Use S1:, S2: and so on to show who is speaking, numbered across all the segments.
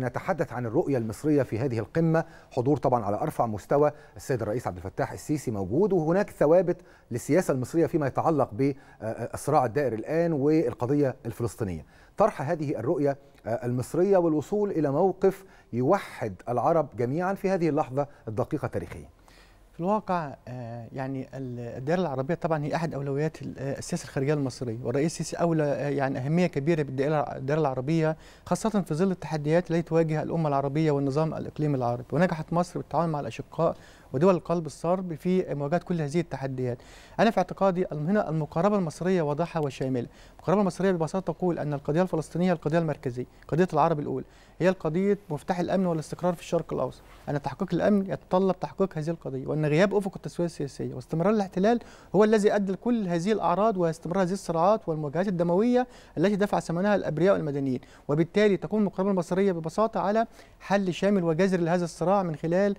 S1: نتحدث عن الرؤية المصرية في هذه القمة حضور طبعا على أرفع مستوى السيد الرئيس عبد الفتاح السيسي موجود وهناك ثوابت للسياسة المصرية فيما يتعلق بالصراع الدائر الآن والقضية الفلسطينية طرح هذه الرؤية المصرية والوصول إلى موقف يوحد العرب جميعا في هذه اللحظة الدقيقة التاريخية في الواقع آه، يعني الدائره العربيه طبعا هي احد اولويات آه، السياسه الخارجيه المصريه والرئيس السيسي اولى آه، يعني اهميه كبيره بالدائره العربيه خاصه في ظل التحديات التي تواجه الامه العربيه والنظام الاقليمي العربي ونجحت مصر بالتعاون مع الاشقاء ودول القلب الصرب في مواجهه كل هذه التحديات. انا في اعتقادي هنا المقاربه المصريه واضحه وشامله. المقاربه المصريه ببساطه تقول ان القضيه الفلسطينيه القضيه المركزيه، قضيه العرب الاولى، هي القضيه مفتاح الامن والاستقرار في الشرق الاوسط. ان تحقيق الامن يتطلب تحقيق هذه القضيه وان غياب افق التسويه السياسيه واستمرار الاحتلال هو الذي ادى لكل هذه الاعراض واستمرار هذه الصراعات والمواجهات الدمويه التي دفع ثمنها الابرياء والمدنيين، وبالتالي تكون المقاربه المصريه ببساطه على حل شامل وجذري لهذا الصراع من خلال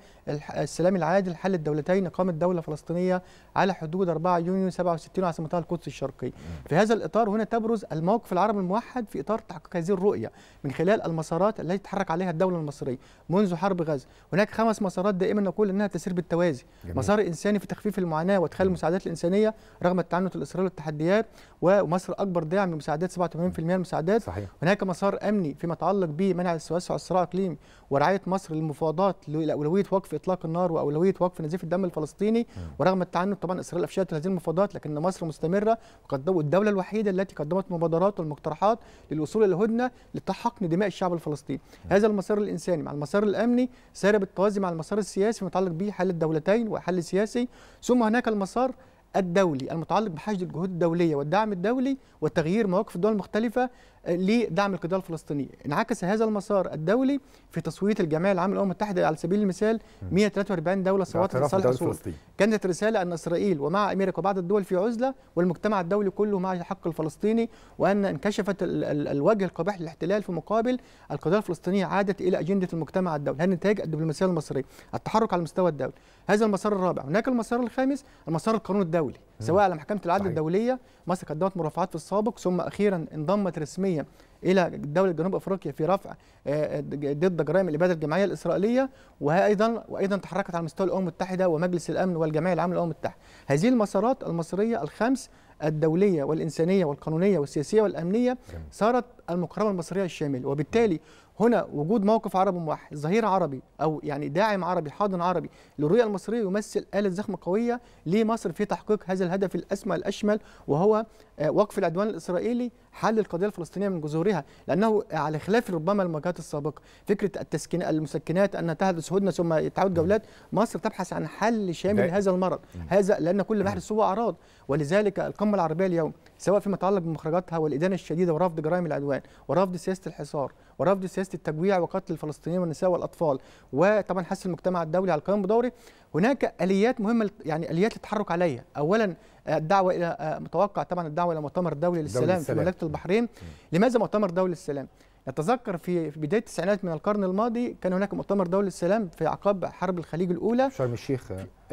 S1: السلام العادي بإعلان الحل الدولتين اقامه دولة فلسطينية على حدود 4 يونيو 67 عاصمتها القدس الشرقية في هذا الإطار هنا تبرز الموقف العربي الموحد في إطار تحقيق هذه الرؤية من خلال المسارات التي تتحرك عليها الدولة المصرية منذ حرب غزة هناك خمس مسارات دائما نقول أنها تسير بالتوازي جميل. مسار إنساني في تخفيف المعاناة وإدخال المساعدات الإنسانية رغم التعنت الإسرائيلي والتحديات ومصر أكبر داعم لمساعدات 87% من المساعدات صحيح. هناك مسار أمني فيما يتعلق بمنع التوسع الصراع الإقليمي ورعاية مصر للمفاوضات لأولوية وقف إطلاق النار وأولوية عمليه وقف نزيف الدم الفلسطيني ورغم التعنت طبعا اسرائيل افشلت هذه المفاوضات لكن مصر مستمره وقد الدوله الوحيده التي قدمت مبادرات والمقترحات للوصول الى هدنه لتحقن دماء الشعب الفلسطيني هذا المسار الانساني مع المسار الامني سار بالتوازي مع المسار السياسي المتعلق به حل الدولتين وحل سياسي ثم هناك المسار الدولي المتعلق بحشد الجهود الدولية والدعم الدولي وتغيير مواقف الدول المختلفة آه، لدعم القضاء الفلسطيني انعكس هذا المسار الدولي في تصويت الجمعية العامة للأمم المتحدة على سبيل المثال 143 دولة صوتت لصالح فلسطين كانت رسالة أن إسرائيل ومع أمريكا وبعض الدول في عزلة والمجتمع الدولي كله مع الحق الفلسطيني وأن انكشفت الوجه القبيح للاحتلال في مقابل القضية الفلسطينية عادت إلى أجندة المجتمع الدولي هذا نتاج الدبلوماسية المصرية التحرك على المستوى الدولي هذا المسار الرابع هناك المسار الخامس المسار القانون الدولي الدولي سواء على محكمه العدل الدوليه مصر قدمت مرافعات في السابق ثم اخيرا انضمت رسميا الى دوله جنوب افريقيا في رفع آه، آه، ضد جرائم الاباده الجماعيه الاسرائيليه وهي ايضا وايضا تحركت على مستوى الامم المتحده ومجلس الامن والجمعيه العامه للامم المتحده. هذه المسارات المصريه الخمس الدوليه والانسانيه والقانونيه والسياسيه والامنيه صارت المقاربه المصريه الشامله وبالتالي هنا وجود موقف عربي موحد ظهير عربي او يعني داعم عربي حاضن عربي للرؤيه المصريه يمثل اله زخم قويه لمصر في تحقيق هذا الهدف الاسمى الاشمل وهو آه، وقف العدوان الاسرائيلي حل القضيه الفلسطينيه من جذورها لانه على خلاف ربما المواجهات السابقه فكره التسكين المسكنات ان تهلس هدنه ثم تعود جولات مصر تبحث عن حل شامل لهذا المرض هذا لان كل ما يحدث هو اعراض ولذلك القمه العربيه اليوم سواء فيما يتعلق بمخرجاتها والادانه الشديده ورفض جرائم العدوان ورفض سياسه الحصار ورفض سياسه التجويع وقتل الفلسطينيين والنساء والاطفال وطبعا حث المجتمع الدولي على القيام بدوره هناك اليات مهمه يعني اليات للتحرك عليها اولا الدعوه الى آه، متوقع طبعا الدعوه الى مؤتمر دولي للسلام في مملكه البحرين لماذا مؤتمر دولي للسلام؟ نتذكر في بدايه التسعينات من القرن الماضي كان هناك مؤتمر دولي للسلام في عقاب حرب الخليج الاولى شرم الشيخ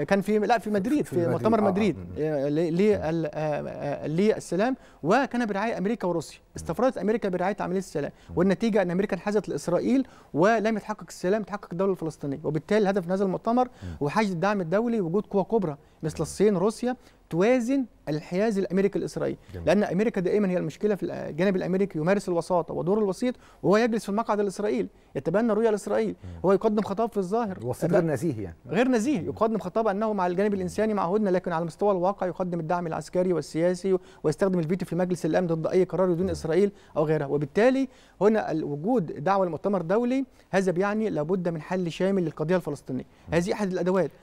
S1: كان في لا في مدريد في, في مؤتمر آه، مدريد آه، للسلام وكان برعايه امريكا وروسيا استفرادت امريكا برعايه عمليه السلام والنتيجه ان امريكا انحازت لاسرائيل ولم يتحقق السلام تحقق الدوله الفلسطينيه وبالتالي الهدف من هذا المؤتمر هو حشد الدعم الدولي وجود قوى كبرى مثل الصين روسيا توازن الحياز الامريكي الاسرائيلي جميل. لان امريكا دائما هي المشكله في الجانب الامريكي يمارس الوساطه ودور الوسيط وهو يجلس في المقعد الاسرائيلي يتبنى رؤيه الاسرائيل هو يقدم خطاب في الظاهر وسيط غير نزيه يعني غير نزيه يقدم خطاب انه مع الجانب الانساني مع هدنه لكن على مستوى الواقع يقدم الدعم العسكري والسياسي ويستخدم الفيتو في مجلس الامن ضد اي قرار يدين اسرائيل او غيرها وبالتالي هنا وجود دعوه لمؤتمر دولي هذا بيعني لابد من حل شامل للقضيه الفلسطينيه هذه احد الادوات